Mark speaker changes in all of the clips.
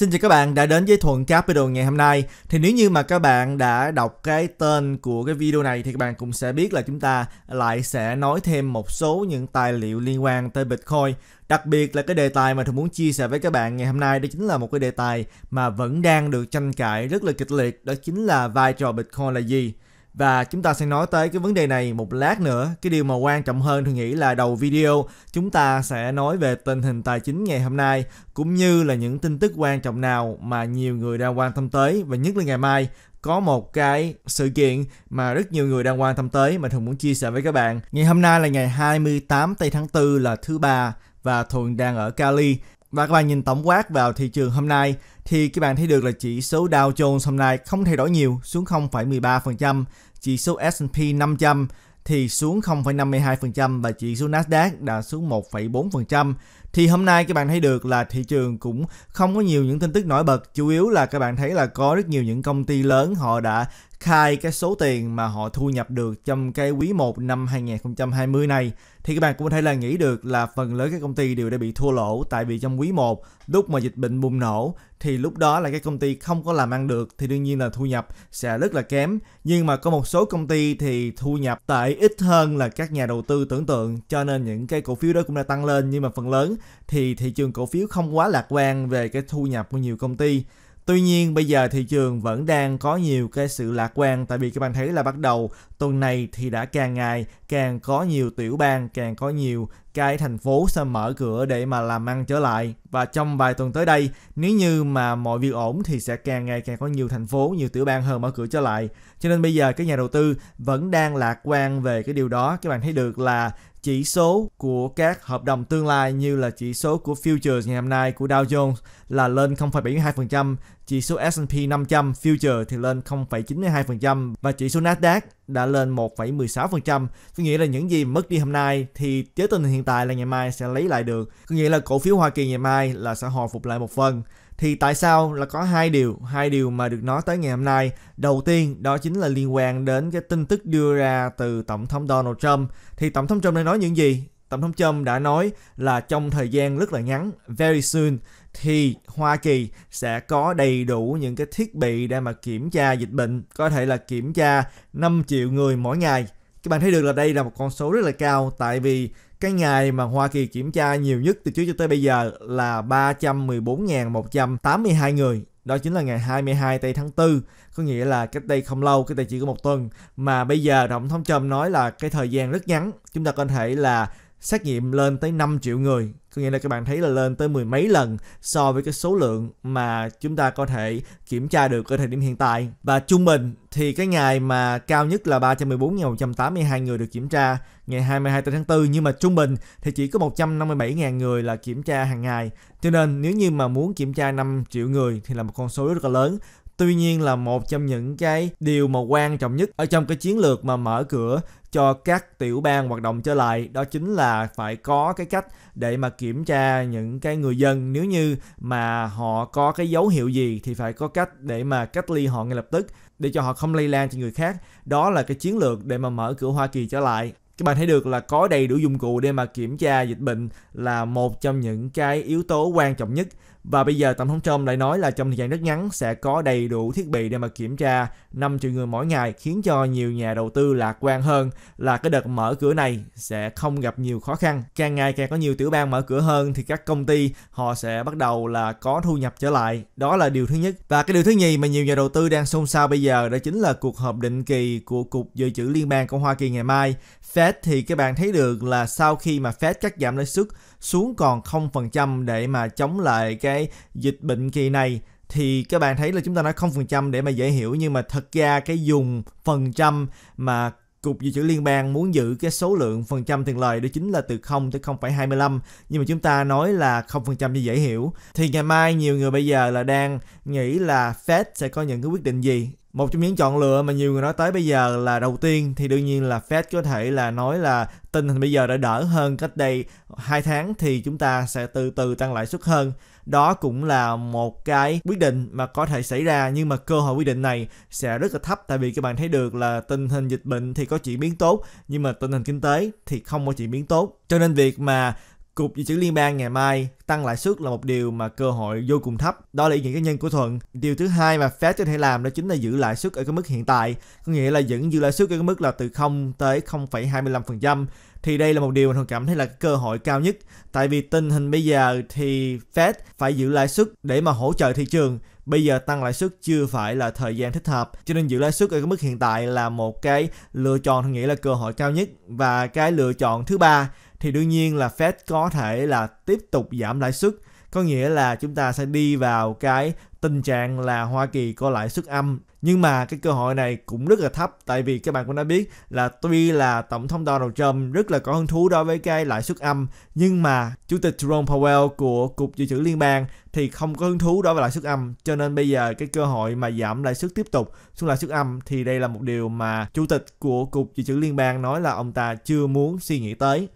Speaker 1: Xin chào các bạn đã đến với Thuận Capital ngày hôm nay. Thì nếu như mà các bạn đã đọc cái tên của cái video này thì các bạn cũng sẽ biết là chúng ta lại sẽ nói thêm một số những tài liệu liên quan tới Bitcoin. Đặc biệt là cái đề tài mà tôi muốn chia sẻ với các bạn ngày hôm nay đó chính là một cái đề tài mà vẫn đang được tranh cãi rất là kịch liệt đó chính là vai trò Bitcoin là gì. Và chúng ta sẽ nói tới cái vấn đề này một lát nữa. Cái điều mà quan trọng hơn tôi nghĩ là đầu video chúng ta sẽ nói về tình hình tài chính ngày hôm nay cũng như là những tin tức quan trọng nào mà nhiều người đang quan tâm tới và nhất là ngày mai có một cái sự kiện mà rất nhiều người đang quan tâm tới mà Thuận muốn chia sẻ với các bạn. Ngày hôm nay là ngày 28 tây tháng 4 là thứ ba và Thuận đang ở Cali và các bạn nhìn tổng quát vào thị trường hôm nay thì các bạn thấy được là chỉ số Dow Jones hôm nay không thay đổi nhiều xuống 0,13%, chỉ số S&P 500 thì xuống 0,52% và chỉ số Nasdaq đã xuống 1,4% thì hôm nay các bạn thấy được là thị trường cũng không có nhiều những tin tức nổi bật chủ yếu là các bạn thấy là có rất nhiều những công ty lớn họ đã khai cái số tiền mà họ thu nhập được trong cái quý 1 năm 2020 này thì các bạn cũng có thể là nghĩ được là phần lớn các công ty đều đã bị thua lỗ tại vì trong quý 1 lúc mà dịch bệnh bùng nổ thì lúc đó là các công ty không có làm ăn được thì đương nhiên là thu nhập sẽ rất là kém nhưng mà có một số công ty thì thu nhập tại ít hơn là các nhà đầu tư tưởng tượng cho nên những cái cổ phiếu đó cũng đã tăng lên nhưng mà phần lớn thì thị trường cổ phiếu không quá lạc quan về cái thu nhập của nhiều công ty. Tuy nhiên bây giờ thị trường vẫn đang có nhiều cái sự lạc quan tại vì các bạn thấy là bắt đầu tuần này thì đã càng ngày càng có nhiều tiểu bang, càng có nhiều cái thành phố sẽ mở cửa để mà làm ăn trở lại và trong vài tuần tới đây nếu như mà mọi việc ổn thì sẽ càng ngày càng có nhiều thành phố, nhiều tiểu bang hơn mở cửa trở lại. Cho nên bây giờ các nhà đầu tư vẫn đang lạc quan về cái điều đó. Các bạn thấy được là chỉ số của các hợp đồng tương lai như là chỉ số của futures ngày hôm nay của Dow Jones là lên 0,72%, chỉ số S&P 500 futures thì lên 0,92% và chỉ số Nasdaq đã lên 1,16%. Có nghĩa là những gì mất đi hôm nay thì với tình hiện tại là ngày mai sẽ lấy lại được. Có nghĩa là cổ phiếu Hoa Kỳ ngày mai là sẽ hồi phục lại một phần thì tại sao là có hai điều hai điều mà được nói tới ngày hôm nay đầu tiên đó chính là liên quan đến cái tin tức đưa ra từ tổng thống Donald Trump thì tổng thống Trump đã nói những gì tổng thống Trump đã nói là trong thời gian rất là ngắn very soon thì Hoa Kỳ sẽ có đầy đủ những cái thiết bị để mà kiểm tra dịch bệnh có thể là kiểm tra 5 triệu người mỗi ngày các bạn thấy được là đây là một con số rất là cao tại vì cái ngày mà Hoa Kỳ kiểm tra nhiều nhất từ trước cho tới bây giờ là 314.182 người đó chính là ngày 22 tây tháng 4 có nghĩa là cách đây không lâu cách đây chỉ có một tuần mà bây giờ tổng thống Trump nói là cái thời gian rất ngắn chúng ta có thể là xét nghiệm lên tới 5 triệu người có nghĩa là các bạn thấy là lên tới mười mấy lần so với cái số lượng mà chúng ta có thể kiểm tra được ở thời điểm hiện tại và trung bình thì cái ngày mà cao nhất là 314.182 người được kiểm tra ngày 22 tháng 4 nhưng mà trung bình thì chỉ có 157.000 người là kiểm tra hàng ngày cho nên nếu như mà muốn kiểm tra 5 triệu người thì là một con số rất là lớn Tuy nhiên là một trong những cái điều mà quan trọng nhất ở trong cái chiến lược mà mở cửa cho các tiểu bang hoạt động trở lại đó chính là phải có cái cách để mà kiểm tra những cái người dân nếu như mà họ có cái dấu hiệu gì thì phải có cách để mà cách ly họ ngay lập tức để cho họ không lây lan cho người khác đó là cái chiến lược để mà mở cửa Hoa Kỳ trở lại các bạn thấy được là có đầy đủ dụng cụ để mà kiểm tra dịch bệnh là một trong những cái yếu tố quan trọng nhất và bây giờ tổng thống Trump lại nói là trong thời gian rất ngắn sẽ có đầy đủ thiết bị để mà kiểm tra 5 triệu người mỗi ngày khiến cho nhiều nhà đầu tư lạc quan hơn là cái đợt mở cửa này sẽ không gặp nhiều khó khăn. Càng ngày càng có nhiều tiểu bang mở cửa hơn thì các công ty họ sẽ bắt đầu là có thu nhập trở lại. Đó là điều thứ nhất. Và cái điều thứ nhì mà nhiều nhà đầu tư đang xôn xao bây giờ đó chính là cuộc họp định kỳ của Cục Dự trữ Liên bang của Hoa Kỳ ngày mai. Fed Fed thì các bạn thấy được là sau khi mà Fed cắt giảm lãi suất xuống còn 0% để mà chống lại cái dịch bệnh kỳ này thì các bạn thấy là chúng ta nói 0% để mà dễ hiểu nhưng mà thật ra cái dùng phần trăm mà Cục Dự trữ Liên bang muốn giữ cái số lượng phần trăm tiền lời đó chính là từ 0 tới 0,25 nhưng mà chúng ta nói là 0% cho dễ hiểu thì ngày mai nhiều người bây giờ là đang nghĩ là Fed sẽ có những cái quyết định gì một trong những chọn lựa mà nhiều người nói tới bây giờ là đầu tiên thì đương nhiên là Fed có thể là nói là tình hình bây giờ đã đỡ hơn cách đây hai tháng thì chúng ta sẽ từ từ tăng lãi suất hơn. Đó cũng là một cái quyết định mà có thể xảy ra nhưng mà cơ hội quyết định này sẽ rất là thấp tại vì các bạn thấy được là tình hình dịch bệnh thì có chuyển biến tốt nhưng mà tình hình kinh tế thì không có chuyển biến tốt. Cho nên việc mà Cục Dự trữ Liên bang ngày mai tăng lãi suất là một điều mà cơ hội vô cùng thấp. Đó là ý nghĩa cá nhân của Thuận. Điều thứ hai mà Fed có thể làm đó chính là giữ lãi suất ở cái mức hiện tại, có nghĩa là vẫn giữ lãi suất ở cái mức là từ 0 tới 0,25% thì đây là một điều mà Thuận cảm thấy là cơ hội cao nhất. Tại vì tình hình bây giờ thì Fed phải giữ lãi suất để mà hỗ trợ thị trường. Bây giờ tăng lãi suất chưa phải là thời gian thích hợp, cho nên giữ lãi suất ở cái mức hiện tại là một cái lựa chọn Thuận nghĩ là cơ hội cao nhất. Và cái lựa chọn thứ ba thì đương nhiên là Fed có thể là tiếp tục giảm lãi suất có nghĩa là chúng ta sẽ đi vào cái tình trạng là Hoa Kỳ có lãi suất âm nhưng mà cái cơ hội này cũng rất là thấp tại vì các bạn cũng đã biết là tuy là tổng thống Donald Trump rất là có hứng thú đối với cái lãi suất âm nhưng mà chủ tịch Jerome Powell của cục dự trữ liên bang thì không có hứng thú đối với lãi suất âm cho nên bây giờ cái cơ hội mà giảm lãi suất tiếp tục xuống lãi suất âm thì đây là một điều mà chủ tịch của cục dự trữ liên bang nói là ông ta chưa muốn suy nghĩ tới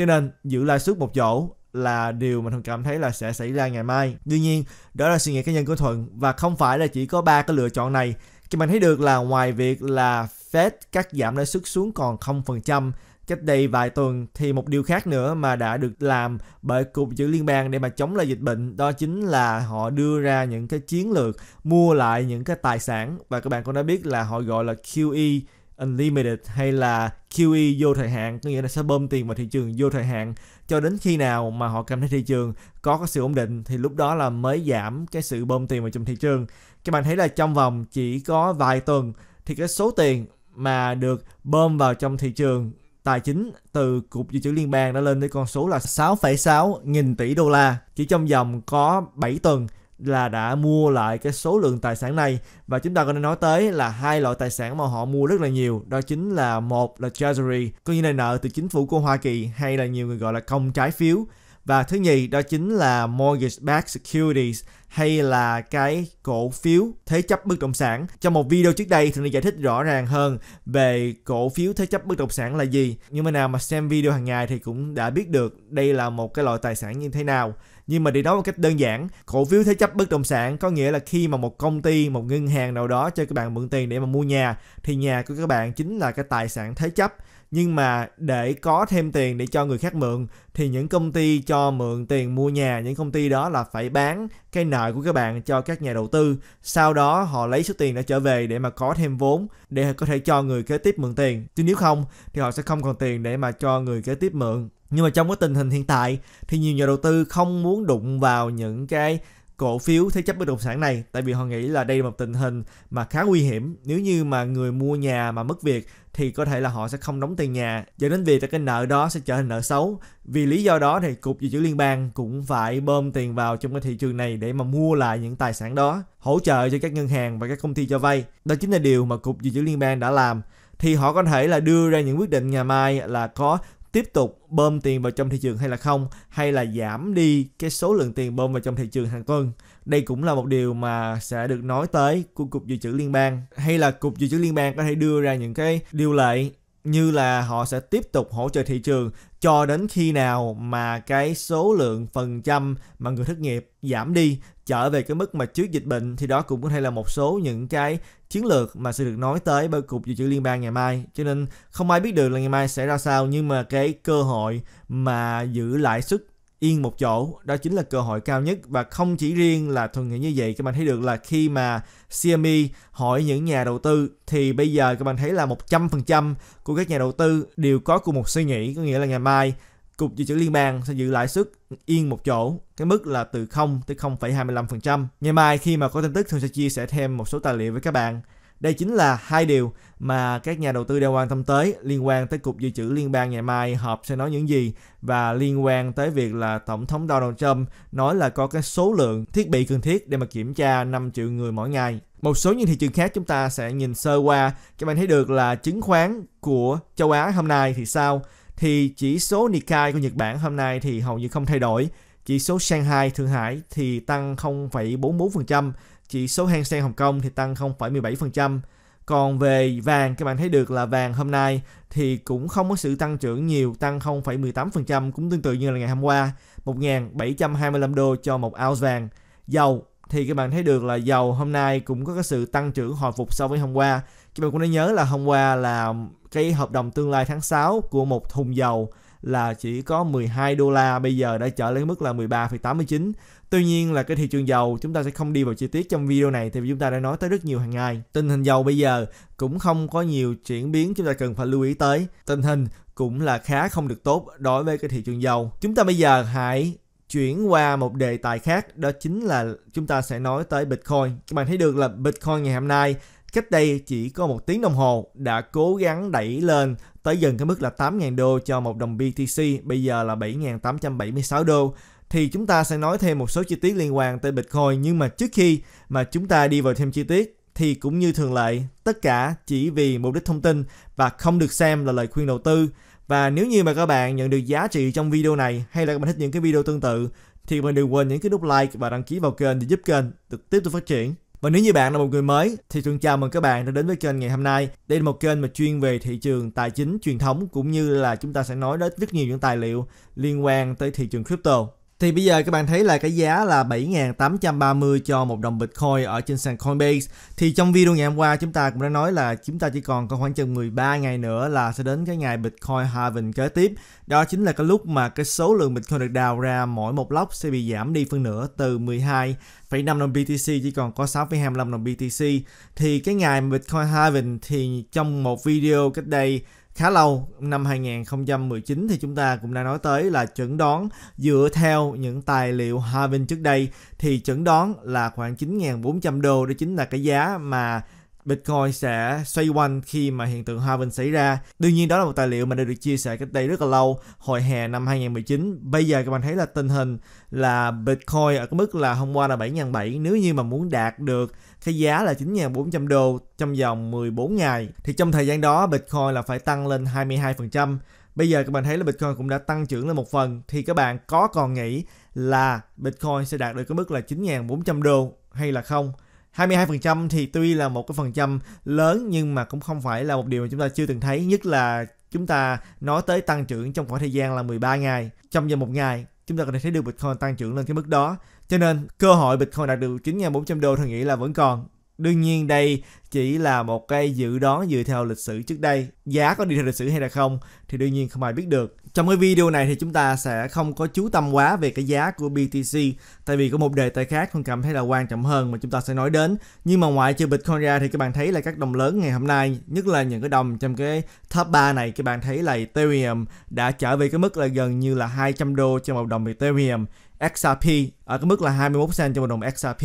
Speaker 1: cho nên giữ lãi suất một chỗ là điều mà Thuận cảm thấy là sẽ xảy ra ngày mai. Tuy nhiên, đó là suy nghĩ cá nhân của Thuận và không phải là chỉ có ba cái lựa chọn này. Thì mình thấy được là ngoài việc là Fed cắt giảm lãi suất xuống còn 0% cách đây vài tuần thì một điều khác nữa mà đã được làm bởi cục dự liên bang để mà chống lại dịch bệnh đó chính là họ đưa ra những cái chiến lược mua lại những cái tài sản và các bạn cũng đã biết là họ gọi là QE unlimited hay là QE vô thời hạn có nghĩa là sẽ bơm tiền vào thị trường vô thời hạn cho đến khi nào mà họ cảm thấy thị trường có cái sự ổn định thì lúc đó là mới giảm cái sự bơm tiền vào trong thị trường các bạn thấy là trong vòng chỉ có vài tuần thì cái số tiền mà được bơm vào trong thị trường tài chính từ Cục Dự trữ Liên bang đã lên tới con số là 6,6 nghìn tỷ đô la chỉ trong vòng có 7 tuần là đã mua lại cái số lượng tài sản này và chúng ta có nên nói tới là hai loại tài sản mà họ mua rất là nhiều đó chính là một là treasury coi như là nợ từ chính phủ của Hoa Kỳ hay là nhiều người gọi là công trái phiếu và thứ nhì đó chính là mortgage backed securities hay là cái cổ phiếu thế chấp bất động sản. Trong một video trước đây thì mình giải thích rõ ràng hơn về cổ phiếu thế chấp bất động sản là gì. Nhưng mà nào mà xem video hàng ngày thì cũng đã biết được đây là một cái loại tài sản như thế nào nhưng mà để nói một cách đơn giản cổ phiếu thế chấp bất động sản có nghĩa là khi mà một công ty một ngân hàng nào đó cho các bạn mượn tiền để mà mua nhà thì nhà của các bạn chính là cái tài sản thế chấp nhưng mà để có thêm tiền để cho người khác mượn thì những công ty cho mượn tiền mua nhà những công ty đó là phải bán cái nợ của các bạn cho các nhà đầu tư sau đó họ lấy số tiền đã trở về để mà có thêm vốn để có thể cho người kế tiếp mượn tiền chứ nếu không thì họ sẽ không còn tiền để mà cho người kế tiếp mượn nhưng mà trong cái tình hình hiện tại thì nhiều nhà đầu tư không muốn đụng vào những cái cổ phiếu thế chấp bất động sản này tại vì họ nghĩ là đây là một tình hình mà khá nguy hiểm nếu như mà người mua nhà mà mất việc thì có thể là họ sẽ không đóng tiền nhà dẫn đến việc là cái nợ đó sẽ trở thành nợ xấu vì lý do đó thì cục dự trữ liên bang cũng phải bơm tiền vào trong cái thị trường này để mà mua lại những tài sản đó hỗ trợ cho các ngân hàng và các công ty cho vay đó chính là điều mà cục dự trữ liên bang đã làm thì họ có thể là đưa ra những quyết định ngày mai là có tiếp tục bơm tiền vào trong thị trường hay là không hay là giảm đi cái số lượng tiền bơm vào trong thị trường hàng tuần đây cũng là một điều mà sẽ được nói tới của cục dự trữ liên bang hay là cục dự trữ liên bang có thể đưa ra những cái điều lệ như là họ sẽ tiếp tục hỗ trợ thị trường cho đến khi nào mà cái số lượng phần trăm mà người thất nghiệp giảm đi trở về cái mức mà trước dịch bệnh thì đó cũng có thể là một số những cái chiến lược mà sẽ được nói tới bởi cục dự trữ liên bang ngày mai cho nên không ai biết được là ngày mai sẽ ra sao nhưng mà cái cơ hội mà giữ lãi suất yên một chỗ đó chính là cơ hội cao nhất và không chỉ riêng là thuận nghĩ như vậy các bạn thấy được là khi mà CME hỏi những nhà đầu tư thì bây giờ các bạn thấy là 100% của các nhà đầu tư đều có cùng một suy nghĩ có nghĩa là ngày mai Cục dự trữ liên bang sẽ giữ lãi suất yên một chỗ, cái mức là từ 0 tới 0,25%. Ngày mai khi mà có tin tức, thường sẽ chia sẻ thêm một số tài liệu với các bạn. Đây chính là hai điều mà các nhà đầu tư đang quan tâm tới liên quan tới Cục Dự trữ Liên bang ngày mai họp sẽ nói những gì và liên quan tới việc là Tổng thống Donald Trump nói là có cái số lượng thiết bị cần thiết để mà kiểm tra 5 triệu người mỗi ngày. Một số những thị trường khác chúng ta sẽ nhìn sơ qua. Các bạn thấy được là chứng khoán của châu Á hôm nay thì sao? thì chỉ số Nikkei của Nhật Bản hôm nay thì hầu như không thay đổi. Chỉ số Shanghai Thượng Hải thì tăng 0,44%, chỉ số Hang Seng Hồng Kông thì tăng 0,17%. Còn về vàng, các bạn thấy được là vàng hôm nay thì cũng không có sự tăng trưởng nhiều, tăng 0,18% cũng tương tự như là ngày hôm qua, 1.725 đô cho một ounce vàng. Dầu thì các bạn thấy được là dầu hôm nay cũng có cái sự tăng trưởng hồi phục so với hôm qua, các bạn cũng đã nhớ là hôm qua là cái hợp đồng tương lai tháng 6 của một thùng dầu là chỉ có 12 đô la bây giờ đã trở lên mức là 13,89. Tuy nhiên là cái thị trường dầu chúng ta sẽ không đi vào chi tiết trong video này thì chúng ta đã nói tới rất nhiều hàng ngày. Tình hình dầu bây giờ cũng không có nhiều chuyển biến chúng ta cần phải lưu ý tới. Tình hình cũng là khá không được tốt đối với cái thị trường dầu. Chúng ta bây giờ hãy chuyển qua một đề tài khác đó chính là chúng ta sẽ nói tới Bitcoin. Các bạn thấy được là Bitcoin ngày hôm nay Cách đây chỉ có một tiếng đồng hồ đã cố gắng đẩy lên tới dần cái mức là 8.000 đô cho một đồng BTC, bây giờ là 7.876 đô. Thì chúng ta sẽ nói thêm một số chi tiết liên quan tới Bitcoin nhưng mà trước khi mà chúng ta đi vào thêm chi tiết thì cũng như thường lệ, tất cả chỉ vì mục đích thông tin và không được xem là lời khuyên đầu tư. Và nếu như mà các bạn nhận được giá trị trong video này hay là các bạn thích những cái video tương tự thì các đừng quên những cái nút like và đăng ký vào kênh để giúp kênh được tiếp tục phát triển. Và nếu như bạn là một người mới thì xin chào mừng các bạn đã đến với kênh ngày hôm nay. Đây là một kênh mà chuyên về thị trường tài chính truyền thống cũng như là chúng ta sẽ nói đến rất nhiều những tài liệu liên quan tới thị trường crypto. Thì bây giờ các bạn thấy là cái giá là 7.830 cho một đồng Bitcoin ở trên sàn Coinbase. Thì trong video ngày hôm qua chúng ta cũng đã nói là chúng ta chỉ còn có khoảng chừng 13 ngày nữa là sẽ đến cái ngày Bitcoin halving kế tiếp. Đó chính là cái lúc mà cái số lượng Bitcoin được đào ra mỗi một lốc sẽ bị giảm đi phân nửa từ 12 5 đồng BTC chỉ còn có 6,25 đồng BTC thì cái ngày Bitcoin halving thì trong một video cách đây khá lâu năm 2019 thì chúng ta cũng đã nói tới là chẩn đoán dựa theo những tài liệu Harvin trước đây thì chẩn đoán là khoảng 9.400 đô đó chính là cái giá mà Bitcoin sẽ xoay quanh khi mà hiện tượng halving xảy ra. Đương nhiên đó là một tài liệu mà đã được chia sẻ cách đây rất là lâu, hồi hè năm 2019. Bây giờ các bạn thấy là tình hình là Bitcoin ở cái mức là hôm qua là 7.700 nếu như mà muốn đạt được cái giá là 9.400 đô trong vòng 14 ngày thì trong thời gian đó Bitcoin là phải tăng lên 22%. Bây giờ các bạn thấy là Bitcoin cũng đã tăng trưởng lên một phần thì các bạn có còn nghĩ là Bitcoin sẽ đạt được cái mức là 9.400 đô hay là không? 22% thì tuy là một cái phần trăm lớn nhưng mà cũng không phải là một điều mà chúng ta chưa từng thấy nhất là chúng ta nói tới tăng trưởng trong khoảng thời gian là 13 ngày trong vòng một ngày chúng ta có thể thấy được Bitcoin tăng trưởng lên cái mức đó cho nên cơ hội Bitcoin đạt được 9.400 đô tôi nghĩ là vẫn còn đương nhiên đây chỉ là một cái dự đoán dựa theo lịch sử trước đây giá có đi theo lịch sử hay là không thì đương nhiên không ai biết được trong cái video này thì chúng ta sẽ không có chú tâm quá về cái giá của BTC tại vì có một đề tài khác không cảm thấy là quan trọng hơn mà chúng ta sẽ nói đến nhưng mà ngoại trừ Bitcoin ra thì các bạn thấy là các đồng lớn ngày hôm nay nhất là những cái đồng trong cái top 3 này các bạn thấy là Ethereum đã trở về cái mức là gần như là 200 đô cho một đồng Ethereum XRP ở cái mức là 21 cent cho một đồng XRP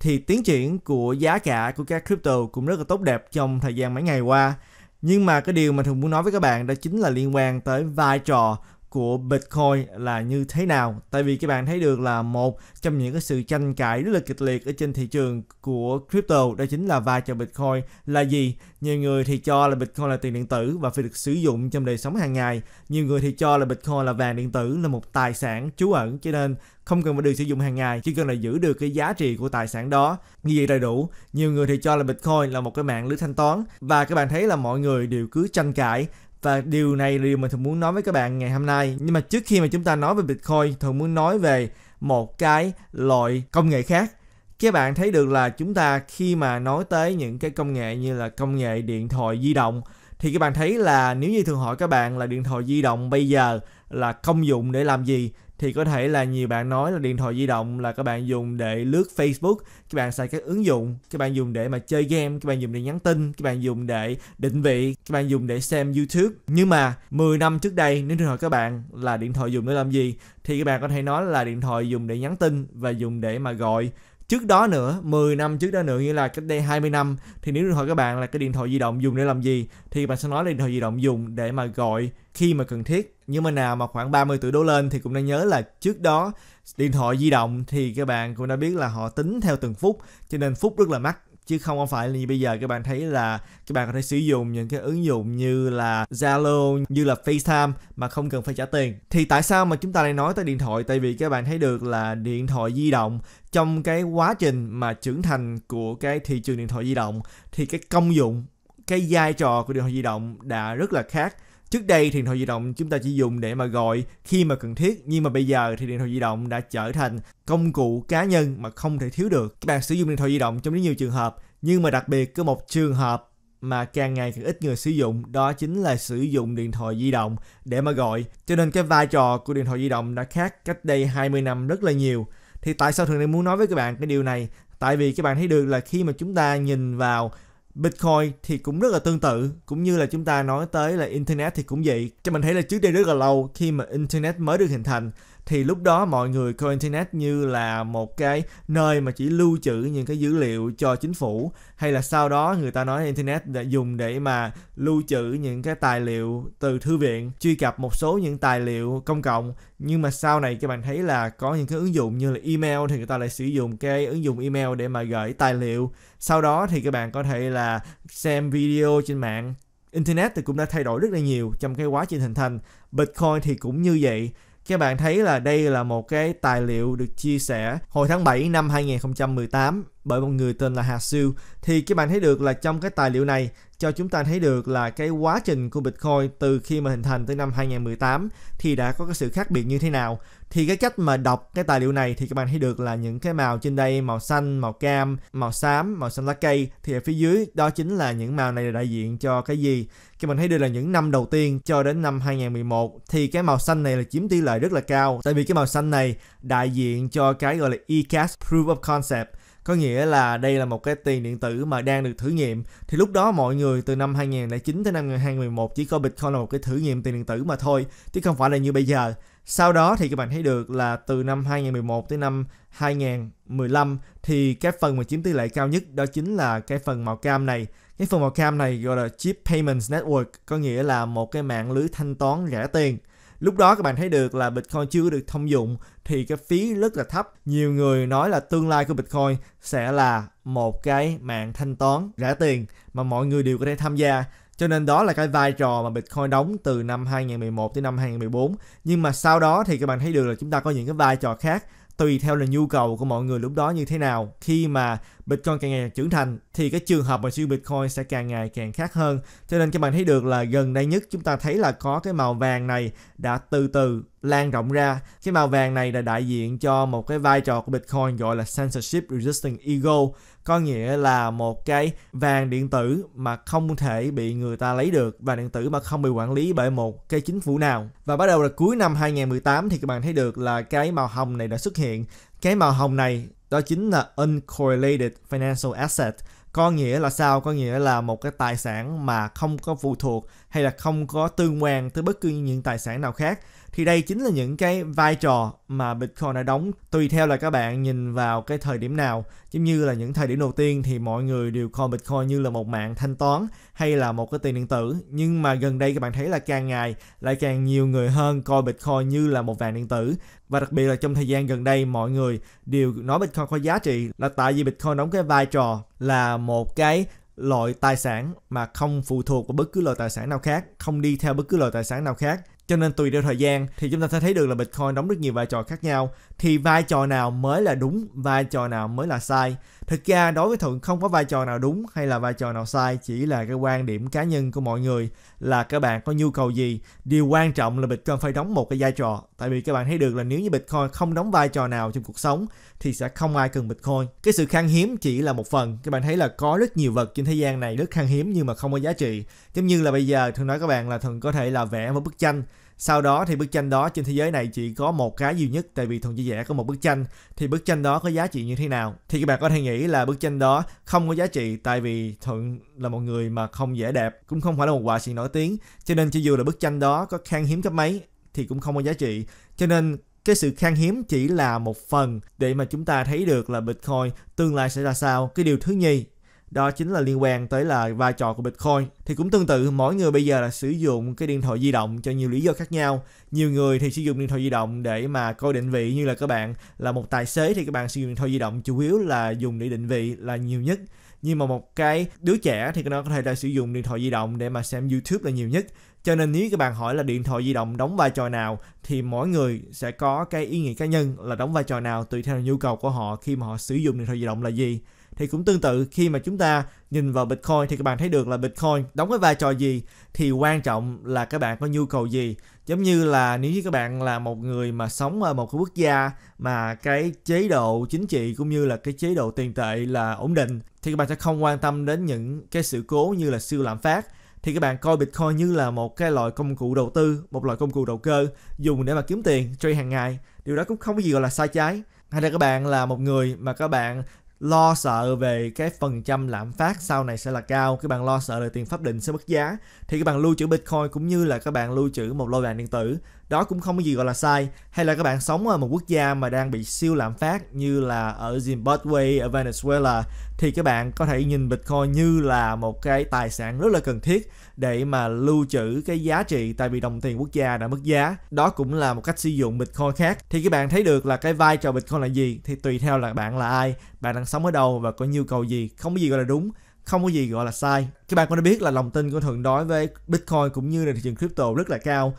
Speaker 1: thì tiến triển của giá cả của các crypto cũng rất là tốt đẹp trong thời gian mấy ngày qua. Nhưng mà cái điều mà thường muốn nói với các bạn đó chính là liên quan tới vai trò của Bitcoin là như thế nào. Tại vì các bạn thấy được là một trong những cái sự tranh cãi rất là kịch liệt ở trên thị trường của crypto đó chính là vai trò Bitcoin là gì. Nhiều người thì cho là Bitcoin là tiền điện tử và phải được sử dụng trong đời sống hàng ngày. Nhiều người thì cho là Bitcoin là vàng điện tử là một tài sản trú ẩn cho nên không cần phải được sử dụng hàng ngày chỉ cần là giữ được cái giá trị của tài sản đó như vậy đầy đủ nhiều người thì cho là bitcoin là một cái mạng lưới thanh toán và các bạn thấy là mọi người đều cứ tranh cãi và điều này là điều mà thường muốn nói với các bạn ngày hôm nay nhưng mà trước khi mà chúng ta nói về bitcoin thường muốn nói về một cái loại công nghệ khác các bạn thấy được là chúng ta khi mà nói tới những cái công nghệ như là công nghệ điện thoại di động thì các bạn thấy là nếu như thường hỏi các bạn là điện thoại di động bây giờ là công dụng để làm gì thì có thể là nhiều bạn nói là điện thoại di động là các bạn dùng để lướt Facebook, các bạn xài các ứng dụng, các bạn dùng để mà chơi game, các bạn dùng để nhắn tin, các bạn dùng để định vị, các bạn dùng để xem YouTube. Nhưng mà 10 năm trước đây nếu tôi hỏi các bạn là điện thoại dùng để làm gì thì các bạn có thể nói là điện thoại dùng để nhắn tin và dùng để mà gọi trước đó nữa 10 năm trước đó nữa như là cách đây 20 năm thì nếu hỏi các bạn là cái điện thoại di động dùng để làm gì thì bạn sẽ nói là điện thoại di động dùng để mà gọi khi mà cần thiết nhưng mà nào mà khoảng 30 tuổi đổ lên thì cũng nên nhớ là trước đó điện thoại di động thì các bạn cũng đã biết là họ tính theo từng phút cho nên phút rất là mắc chứ không phải là như bây giờ các bạn thấy là các bạn có thể sử dụng những cái ứng dụng như là Zalo như là FaceTime mà không cần phải trả tiền thì tại sao mà chúng ta lại nói tới điện thoại tại vì các bạn thấy được là điện thoại di động trong cái quá trình mà trưởng thành của cái thị trường điện thoại di động thì cái công dụng cái vai trò của điện thoại di động đã rất là khác Trước đây thì điện thoại di động chúng ta chỉ dùng để mà gọi khi mà cần thiết nhưng mà bây giờ thì điện thoại di động đã trở thành công cụ cá nhân mà không thể thiếu được. Các bạn sử dụng điện thoại di động trong rất nhiều trường hợp nhưng mà đặc biệt có một trường hợp mà càng ngày càng ít người sử dụng đó chính là sử dụng điện thoại di động để mà gọi. Cho nên cái vai trò của điện thoại di động đã khác cách đây 20 năm rất là nhiều. Thì tại sao thường này muốn nói với các bạn cái điều này? Tại vì các bạn thấy được là khi mà chúng ta nhìn vào Bitcoin thì cũng rất là tương tự cũng như là chúng ta nói tới là Internet thì cũng vậy cho mình thấy là trước đây rất là lâu khi mà Internet mới được hình thành thì lúc đó mọi người coi internet như là một cái nơi mà chỉ lưu trữ những cái dữ liệu cho chính phủ hay là sau đó người ta nói internet đã dùng để mà lưu trữ những cái tài liệu từ thư viện truy cập một số những tài liệu công cộng nhưng mà sau này các bạn thấy là có những cái ứng dụng như là email thì người ta lại sử dụng cái ứng dụng email để mà gửi tài liệu sau đó thì các bạn có thể là xem video trên mạng internet thì cũng đã thay đổi rất là nhiều trong cái quá trình hình thành bitcoin thì cũng như vậy các bạn thấy là đây là một cái tài liệu được chia sẻ hồi tháng 7 năm 2018 bởi một người tên là Hà Siêu thì các bạn thấy được là trong cái tài liệu này cho chúng ta thấy được là cái quá trình của Bitcoin từ khi mà hình thành tới năm 2018 thì đã có cái sự khác biệt như thế nào thì cái cách mà đọc cái tài liệu này thì các bạn thấy được là những cái màu trên đây màu xanh màu cam màu xám màu xanh lá cây thì ở phía dưới đó chính là những màu này đại diện cho cái gì các bạn thấy đây là những năm đầu tiên cho đến năm 2011 thì cái màu xanh này là chiếm tỷ lệ rất là cao tại vì cái màu xanh này đại diện cho cái gọi là ECAS Proof of Concept có nghĩa là đây là một cái tiền điện tử mà đang được thử nghiệm thì lúc đó mọi người từ năm 2009 tới năm 2011 chỉ có Bitcoin là một cái thử nghiệm tiền điện tử mà thôi chứ không phải là như bây giờ sau đó thì các bạn thấy được là từ năm 2011 tới năm 2015 thì cái phần mà chiếm tỷ lệ cao nhất đó chính là cái phần màu cam này. Cái phần màu cam này gọi là Chip Payments Network có nghĩa là một cái mạng lưới thanh toán rẻ tiền. Lúc đó các bạn thấy được là Bitcoin chưa được thông dụng thì cái phí rất là thấp. Nhiều người nói là tương lai của Bitcoin sẽ là một cái mạng thanh toán rẻ tiền mà mọi người đều có thể tham gia. Cho nên đó là cái vai trò mà Bitcoin đóng từ năm 2011 tới năm 2014. Nhưng mà sau đó thì các bạn thấy được là chúng ta có những cái vai trò khác tùy theo là nhu cầu của mọi người lúc đó như thế nào. Khi mà Bitcoin càng ngày càng trưởng thành thì cái trường hợp mà sử Bitcoin sẽ càng ngày càng khác hơn. Cho nên các bạn thấy được là gần đây nhất chúng ta thấy là có cái màu vàng này đã từ từ lan rộng ra. Cái màu vàng này là đại diện cho một cái vai trò của Bitcoin gọi là censorship resistant ego có nghĩa là một cái vàng điện tử mà không thể bị người ta lấy được và điện tử mà không bị quản lý bởi một cái chính phủ nào và bắt đầu là cuối năm 2018 thì các bạn thấy được là cái màu hồng này đã xuất hiện cái màu hồng này đó chính là uncorrelated financial asset có nghĩa là sao có nghĩa là một cái tài sản mà không có phụ thuộc hay là không có tương quan tới bất cứ những tài sản nào khác thì đây chính là những cái vai trò mà Bitcoin đã đóng tùy theo là các bạn nhìn vào cái thời điểm nào giống như là những thời điểm đầu tiên thì mọi người đều coi Bitcoin như là một mạng thanh toán hay là một cái tiền điện tử nhưng mà gần đây các bạn thấy là càng ngày lại càng nhiều người hơn coi Bitcoin như là một vàng điện tử và đặc biệt là trong thời gian gần đây mọi người đều nói Bitcoin có giá trị là tại vì Bitcoin đóng cái vai trò là một cái loại tài sản mà không phụ thuộc vào bất cứ loại tài sản nào khác, không đi theo bất cứ loại tài sản nào khác cho nên tùy theo thời gian thì chúng ta sẽ thấy được là bitcoin đóng rất nhiều vai trò khác nhau thì vai trò nào mới là đúng vai trò nào mới là sai thực ra đối với thuận không có vai trò nào đúng hay là vai trò nào sai chỉ là cái quan điểm cá nhân của mọi người là các bạn có nhu cầu gì điều quan trọng là bitcoin phải đóng một cái vai trò tại vì các bạn thấy được là nếu như bitcoin không đóng vai trò nào trong cuộc sống thì sẽ không ai cần bitcoin cái sự khan hiếm chỉ là một phần các bạn thấy là có rất nhiều vật trên thế gian này rất khan hiếm nhưng mà không có giá trị giống như là bây giờ thường nói các bạn là thường có thể là vẽ một bức tranh sau đó thì bức tranh đó trên thế giới này chỉ có một cái duy nhất tại vì thuần chia rẽ có một bức tranh thì bức tranh đó có giá trị như thế nào thì các bạn có thể nghĩ là bức tranh đó không có giá trị tại vì thuận là một người mà không dễ đẹp cũng không phải là một họa sĩ nổi tiếng cho nên cho dù là bức tranh đó có khan hiếm cấp mấy thì cũng không có giá trị cho nên cái sự khan hiếm chỉ là một phần để mà chúng ta thấy được là bitcoin tương lai sẽ ra sao cái điều thứ nhì đó chính là liên quan tới là vai trò của Bitcoin. Thì cũng tương tự, mỗi người bây giờ là sử dụng cái điện thoại di động cho nhiều lý do khác nhau. Nhiều người thì sử dụng điện thoại di động để mà coi định vị như là các bạn là một tài xế thì các bạn sử dụng điện thoại di động chủ yếu là dùng để định vị là nhiều nhất nhưng mà một cái đứa trẻ thì nó có thể là sử dụng điện thoại di động để mà xem YouTube là nhiều nhất cho nên nếu các bạn hỏi là điện thoại di động đóng vai trò nào thì mỗi người sẽ có cái ý nghĩa cá nhân là đóng vai trò nào tùy theo nhu cầu của họ khi mà họ sử dụng điện thoại di động là gì thì cũng tương tự khi mà chúng ta nhìn vào Bitcoin thì các bạn thấy được là Bitcoin đóng cái vai trò gì thì quan trọng là các bạn có nhu cầu gì. Giống như là nếu như các bạn là một người mà sống ở một cái quốc gia mà cái chế độ chính trị cũng như là cái chế độ tiền tệ là ổn định thì các bạn sẽ không quan tâm đến những cái sự cố như là siêu lạm phát thì các bạn coi Bitcoin như là một cái loại công cụ đầu tư, một loại công cụ đầu cơ dùng để mà kiếm tiền trade hàng ngày. Điều đó cũng không có gì gọi là sai trái hay là các bạn là một người mà các bạn lo sợ về cái phần trăm lạm phát sau này sẽ là cao các bạn lo sợ là tiền pháp định sẽ mất giá thì các bạn lưu trữ bitcoin cũng như là các bạn lưu trữ một lô vàng điện tử đó cũng không có gì gọi là sai hay là các bạn sống ở một quốc gia mà đang bị siêu lạm phát như là ở Zimbabwe ở Venezuela thì các bạn có thể nhìn Bitcoin như là một cái tài sản rất là cần thiết để mà lưu trữ cái giá trị tại vì đồng tiền quốc gia đã mất giá đó cũng là một cách sử dụng Bitcoin khác thì các bạn thấy được là cái vai trò Bitcoin là gì thì tùy theo là bạn là ai bạn đang sống ở đâu và có nhu cầu gì không có gì gọi là đúng không có gì gọi là sai. Các bạn cũng đã biết là lòng tin của thượng đối với Bitcoin cũng như là thị trường crypto rất là cao.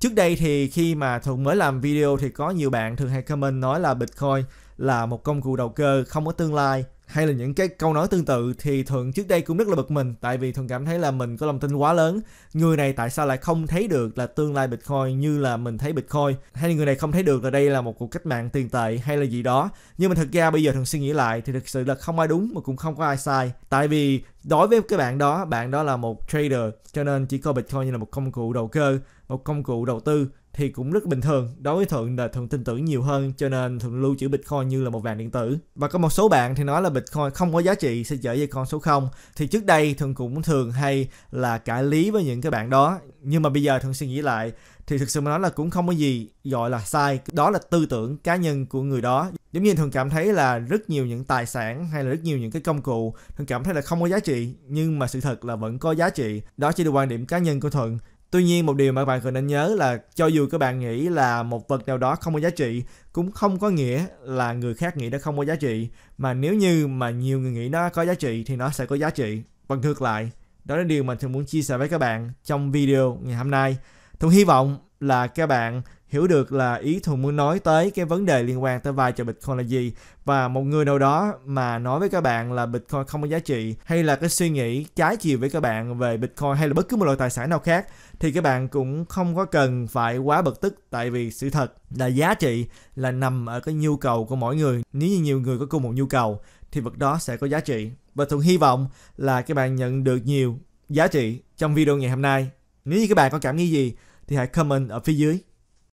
Speaker 1: Trước đây thì khi mà Thuận mới làm video thì có nhiều bạn thường hay comment nói là Bitcoin là một công cụ đầu cơ không có tương lai hay là những cái câu nói tương tự thì thường trước đây cũng rất là bực mình tại vì thường cảm thấy là mình có lòng tin quá lớn người này tại sao lại không thấy được là tương lai bitcoin như là mình thấy bitcoin hay là người này không thấy được là đây là một cuộc cách mạng tiền tệ hay là gì đó nhưng mà thật ra bây giờ thường suy nghĩ lại thì thực sự là không ai đúng mà cũng không có ai sai tại vì đối với cái bạn đó bạn đó là một trader cho nên chỉ coi bitcoin như là một công cụ đầu cơ một công cụ đầu tư thì cũng rất bình thường đối với thuận là thuận tin tưởng nhiều hơn cho nên thuận lưu trữ bitcoin như là một vàng điện tử và có một số bạn thì nói là bitcoin không có giá trị sẽ trở về con số 0 thì trước đây thuận cũng thường hay là cãi lý với những cái bạn đó nhưng mà bây giờ thuận suy nghĩ lại thì thực sự mà nói là cũng không có gì gọi là sai đó là tư tưởng cá nhân của người đó giống như thường cảm thấy là rất nhiều những tài sản hay là rất nhiều những cái công cụ thường cảm thấy là không có giá trị nhưng mà sự thật là vẫn có giá trị đó chỉ là quan điểm cá nhân của thuận Tuy nhiên một điều mà các bạn cần nên nhớ là cho dù các bạn nghĩ là một vật nào đó không có giá trị cũng không có nghĩa là người khác nghĩ nó không có giá trị mà nếu như mà nhiều người nghĩ nó có giá trị thì nó sẽ có giá trị và ngược lại. Đó là điều mình thường muốn chia sẻ với các bạn trong video ngày hôm nay. Thuận hy vọng là các bạn hiểu được là ý thường muốn nói tới cái vấn đề liên quan tới vai trò Bitcoin là gì và một người nào đó mà nói với các bạn là Bitcoin không có giá trị hay là cái suy nghĩ trái chiều với các bạn về Bitcoin hay là bất cứ một loại tài sản nào khác thì các bạn cũng không có cần phải quá bực tức tại vì sự thật là giá trị là nằm ở cái nhu cầu của mỗi người nếu như nhiều người có cùng một nhu cầu thì vật đó sẽ có giá trị và thường hy vọng là các bạn nhận được nhiều giá trị trong video ngày hôm nay nếu như các bạn có cảm nghĩ gì thì hãy comment ở phía dưới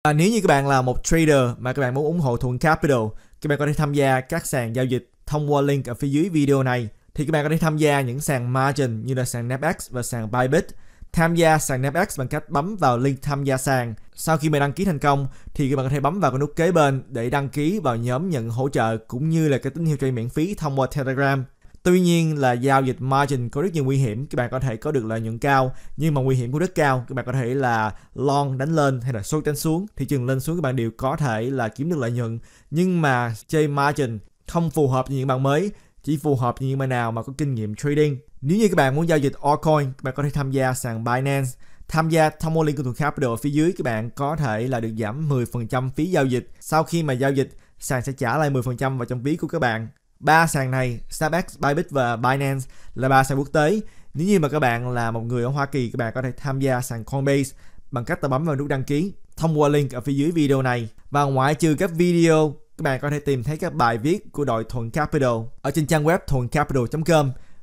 Speaker 1: và nếu như các bạn là một trader mà các bạn muốn ủng hộ Thuận Capital, các bạn có thể tham gia các sàn giao dịch thông qua link ở phía dưới video này. Thì các bạn có thể tham gia những sàn margin như là sàn Napex và sàn Bybit tham gia sàn Namex bằng cách bấm vào link tham gia sàn. Sau khi bạn đăng ký thành công thì các bạn có thể bấm vào cái nút kế bên để đăng ký vào nhóm nhận hỗ trợ cũng như là cái tín hiệu chơi miễn phí thông qua Telegram. Tuy nhiên là giao dịch margin có rất nhiều nguy hiểm, các bạn có thể có được lợi nhuận cao, nhưng mà nguy hiểm cũng rất cao, các bạn có thể là long đánh lên hay là short đánh xuống, thị trường lên xuống các bạn đều có thể là kiếm được lợi nhuận, nhưng mà chơi margin không phù hợp với những bạn mới, chỉ phù hợp với những bạn nào mà có kinh nghiệm trading. Nếu như các bạn muốn giao dịch altcoin, các bạn có thể tham gia sàn Binance. Tham gia thông qua link của tuần Capital phía dưới các bạn có thể là được giảm 10% phí giao dịch. Sau khi mà giao dịch, sàn sẽ trả lại 10% vào trong ví của các bạn. Ba sàn này, Starbucks, Bybit và Binance là ba sàn quốc tế. Nếu như mà các bạn là một người ở Hoa Kỳ, các bạn có thể tham gia sàn Coinbase bằng cách ta bấm vào nút đăng ký thông qua link ở phía dưới video này. Và ngoại trừ các video, các bạn có thể tìm thấy các bài viết của đội Thuận Capital ở trên trang web thuầncapital.com